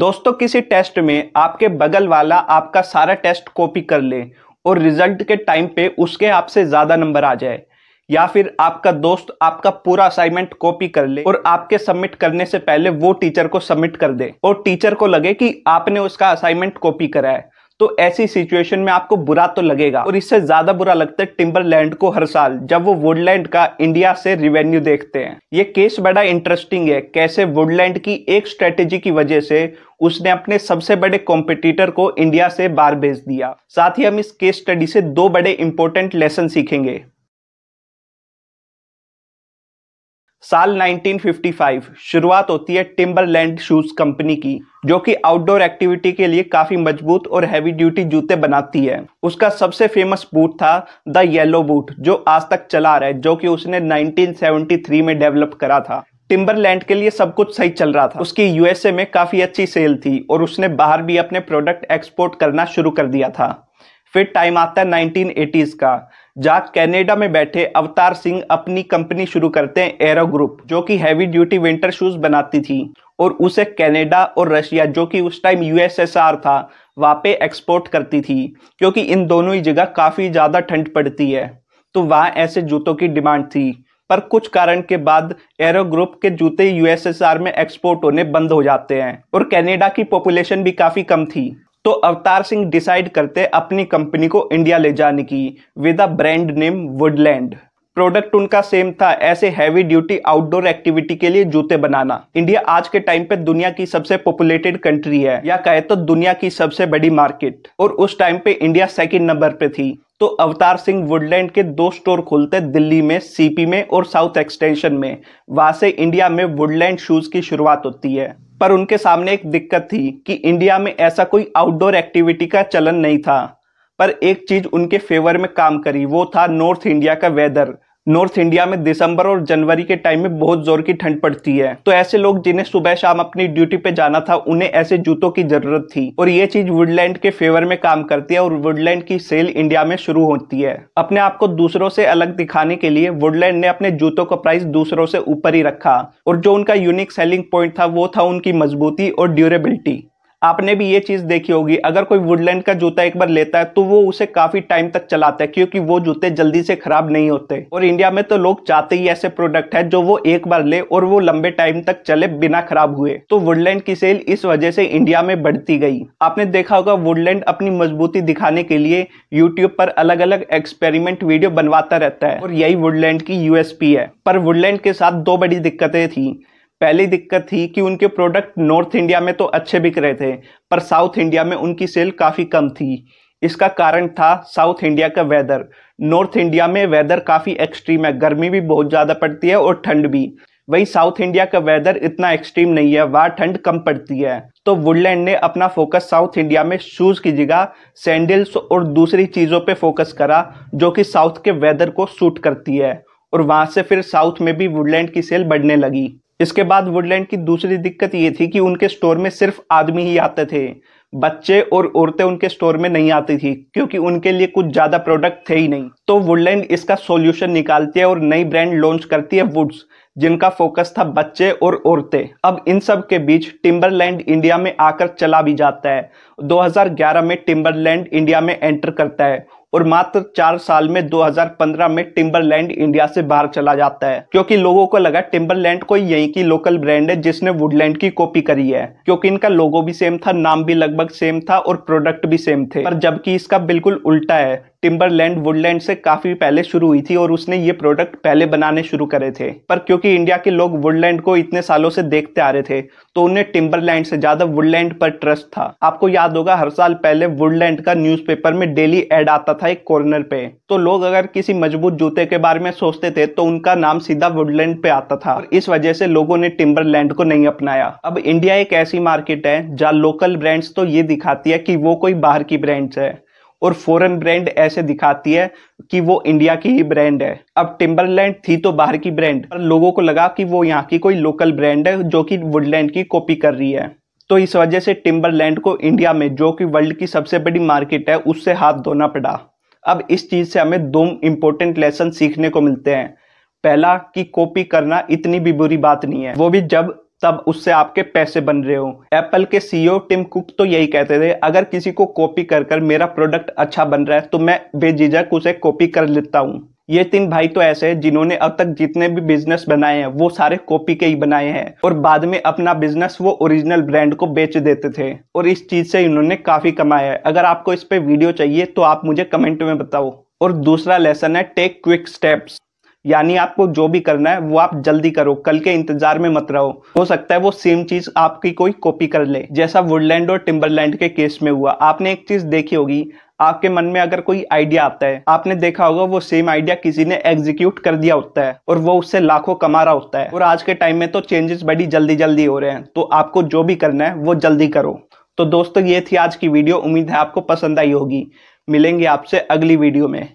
दोस्तों किसी टेस्ट में आपके बगल वाला आपका सारा टेस्ट कॉपी कर ले और रिजल्ट के टाइम पे उसके आपसे ज़्यादा नंबर आ जाए या फिर आपका दोस्त आपका पूरा असाइनमेंट कॉपी कर ले और आपके सबमिट करने से पहले वो टीचर को सबमिट कर दे और टीचर को लगे कि आपने उसका असाइनमेंट कॉपी करा है तो ऐसी सिचुएशन में आपको बुरा तो लगेगा और इससे ज्यादा बुरा लगता है टिम्बर लैंड को हर साल जब वो वुडलैंड का इंडिया से रिवेन्यू देखते हैं ये केस बड़ा इंटरेस्टिंग है कैसे वुडलैंड की एक स्ट्रेटेजी की वजह से उसने अपने सबसे बड़े कॉम्पिटिटर को इंडिया से बाहर भेज दिया साथ ही हम इस केस स्टडी से दो बड़े इंपॉर्टेंट लेसन सीखेंगे साल 1955 शुरुआत होती है टिम्बरलैंड शूज़ कंपनी की जो कि आउटडोर एक्टिविटी के लिए काफ़ी मजबूत और हैवी ड्यूटी जूते बनाती है उसका सबसे फेमस बूट था द येलो बूट जो आज तक चला रहा है जो कि उसने 1973 में डेवलप करा था टिम्बरलैंड के लिए सब कुछ सही चल रहा था उसकी यूएसए में काफ़ी अच्छी सेल थी और उसने बाहर भी अपने प्रोडक्ट एक्सपोर्ट करना शुरू कर दिया था फिर टाइम आता है 1980s का जहाँ कनाडा में बैठे अवतार सिंह अपनी कंपनी शुरू करते हैं एरो ग्रुप जो कि हैवी ड्यूटी विंटर शूज बनाती थी और उसे कनाडा और रशिया जो कि उस टाइम यूएसएसआर था वहाँ पे एक्सपोर्ट करती थी क्योंकि इन दोनों ही जगह काफ़ी ज़्यादा ठंड पड़ती है तो वहाँ ऐसे जूतों की डिमांड थी पर कुछ कारण के बाद एरो ग्रुप के जूते यूएसएसआर में एक्सपोर्ट होने बंद हो जाते हैं और कनाडा की पॉपुलेशन भी काफ़ी कम थी तो अवतार सिंह डिसाइड करते अपनी कंपनी को इंडिया ले जाने की with a brand name Woodland product उनका सेम था ऐसे हैवी ड्यूटी आउटडोर एक्टिविटी के लिए जूते बनाना इंडिया आज के टाइम पे दुनिया की सबसे पॉपुलेटेड कंट्री है या कहे तो दुनिया की सबसे बड़ी मार्केट और उस टाइम पे इंडिया सेकंड नंबर पे थी तो अवतार सिंह वुडलैंड के दो स्टोर खोलते दिल्ली में सीपी में और साउथ एक्सटेंशन में वहां से इंडिया में वुडलैंड शूज की शुरुआत होती है पर उनके सामने एक दिक्कत थी कि इंडिया में ऐसा कोई आउटडोर एक्टिविटी का चलन नहीं था पर एक चीज उनके फेवर में काम करी वो था नॉर्थ इंडिया का वेदर नॉर्थ इंडिया में दिसंबर और जनवरी के टाइम में बहुत जोर की ठंड पड़ती है तो ऐसे लोग जिन्हें सुबह शाम अपनी ड्यूटी पे जाना था उन्हें ऐसे जूतों की जरूरत थी और ये चीज वुडलैंड के फेवर में काम करती है और वुडलैंड की सेल इंडिया में शुरू होती है अपने आप को दूसरों से अलग दिखाने के लिए वुडलैंड ने अपने जूतों का प्राइस दूसरों से ऊपर ही रखा और जो उनका यूनिक सेलिंग पॉइंट था वो था उनकी मजबूती और ड्यूरेबिलिटी आपने भी ये चीज़ देखी होगी अगर कोई वुडलैंड का जूता एक बार लेता है तो वो उसे काफ़ी टाइम तक चलाता है क्योंकि वो जूते जल्दी से खराब नहीं होते और इंडिया में तो लोग चाहते ही ऐसे प्रोडक्ट है जो वो एक बार ले और वो लंबे टाइम तक चले बिना खराब हुए तो वुडलैंड की सेल इस वजह से इंडिया में बढ़ती गई आपने देखा होगा वुडलैंड अपनी मजबूती दिखाने के लिए यूट्यूब पर अलग अलग एक्सपेरिमेंट वीडियो बनवाता रहता है और यही वुडलैंड की यूएसपी है पर वुडलैंड के साथ दो बड़ी दिक्कतें थी पहली दिक्कत थी कि उनके प्रोडक्ट नॉर्थ इंडिया में तो अच्छे बिक रहे थे पर साउथ इंडिया में उनकी सेल काफ़ी कम थी इसका कारण था साउथ इंडिया का वेदर नॉर्थ इंडिया में वेदर काफ़ी एक्सट्रीम है गर्मी भी बहुत ज़्यादा पड़ती है और ठंड भी वही साउथ इंडिया का वेदर इतना एक्सट्रीम नहीं है वहाँ ठंड कम पड़ती है तो वुडलैंड ने अपना फोकस साउथ इंडिया में शूज़ की जगह सैंडल्स और दूसरी चीज़ों पे फोकस करा जो कि साउथ के वेदर को सूट करती है और वहाँ से फिर साउथ में भी वुडलैंड की सेल बढ़ने लगी इसके बाद वुडलैंड की दूसरी दिक्कत ये थी कि उनके स्टोर में सिर्फ आदमी ही आते थे बच्चे और औरतें उनके स्टोर में नहीं आती थी क्योंकि उनके लिए कुछ ज़्यादा प्रोडक्ट थे ही नहीं तो वुडलैंड इसका सॉल्यूशन निकालती है और नई ब्रांड लॉन्च करती है वुड्स जिनका फोकस था बच्चे और औरतें अब इन सब के बीच टिम्बरलैंड इंडिया में आकर चला भी जाता है 2011 में टिम्बरलैंड इंडिया में एंटर करता है और मात्र चार साल में 2015 में टिम्बरलैंड इंडिया से बाहर चला जाता है क्योंकि लोगों को लगा टिम्बरलैंड कोई यही की लोकल ब्रांड है जिसने वुडलैंड की कॉपी करी है क्योंकि इनका लोगो भी सेम था नाम भी लगभग सेम था और प्रोडक्ट भी सेम थे पर जबकि इसका बिल्कुल उल्टा है टिम्बरलैंड वुडलैंड से काफी पहले शुरू हुई थी और उसने ये प्रोडक्ट पहले बनाने शुरू करे थे पर क्योंकि इंडिया के लोग वुडलैंड को इतने सालों से देखते आ रहे थे तो उन्हें टिम्बरलैंड से ज्यादा वुडलैंड पर ट्रस्ट था आपको याद होगा हर साल पहले वुडलैंड का न्यूज में डेली एड आता था एक कॉर्नर पे तो लोग अगर किसी मजबूत जूते के बारे में सोचते थे तो उनका नाम सीधा वुडलैंड पे आता था इस वजह से लोगों ने टिम्बरलैंड को नहीं अपनाया अब इंडिया एक ऐसी मार्केट है जहाँ लोकल ब्रांड्स तो ये दिखाती है कि वो कोई बाहर की ब्रांड्स है और फॉरेन ब्रांड ऐसे दिखाती है कि वो इंडिया की ही ब्रांड है अब टिम्बरलैंड थी तो बाहर की ब्रांड पर लोगों को लगा कि वो यहाँ की कोई लोकल ब्रांड है जो कि वुडलैंड की कॉपी कर रही है तो इस वजह से टिम्बरलैंड को इंडिया में जो कि वर्ल्ड की सबसे बड़ी मार्केट है उससे हाथ धोना पड़ा अब इस चीज़ से हमें दो इम्पोर्टेंट लेसन सीखने को मिलते हैं पहला कि कॉपी करना इतनी भी बुरी बात नहीं है वो भी जब तब उससे आपके पैसे बन रहे हो एप्पल के सीईओ टिम कुक तो यही कहते थे अगर किसी को कॉपी कर कर मेरा प्रोडक्ट अच्छा बन रहा है तो मैं बेझिझक उसे कॉपी कर लेता हूँ ये तीन भाई तो ऐसे हैं जिन्होंने अब तक जितने भी बिजनेस बनाए हैं वो सारे कॉपी के ही बनाए हैं और बाद में अपना बिजनेस वो ओरिजिनल ब्रांड को बेच देते थे और इस चीज से इन्होंने काफी कमाया है अगर आपको इस पे वीडियो चाहिए तो आप मुझे कमेंट में बताओ और दूसरा लेसन है टेक क्विक स्टेप्स यानी आपको जो भी करना है वो आप जल्दी करो कल के इंतजार में मत रहो हो सकता है वो सेम चीज आपकी कोई कॉपी कर ले जैसा वुडलैंड और टिम्बरलैंड के केस में हुआ आपने एक चीज देखी होगी आपके मन में अगर कोई आइडिया आता है आपने देखा होगा वो सेम आइडिया किसी ने एग्जीक्यूट कर दिया होता है और वो उससे लाखों कमा रहा होता है और आज के टाइम में तो चेंजेस बड़ी जल्दी जल्दी हो रहे हैं तो आपको जो भी करना है वो जल्दी करो तो दोस्तों ये थी आज की वीडियो उम्मीद है आपको पसंद आई होगी मिलेंगे आपसे अगली वीडियो में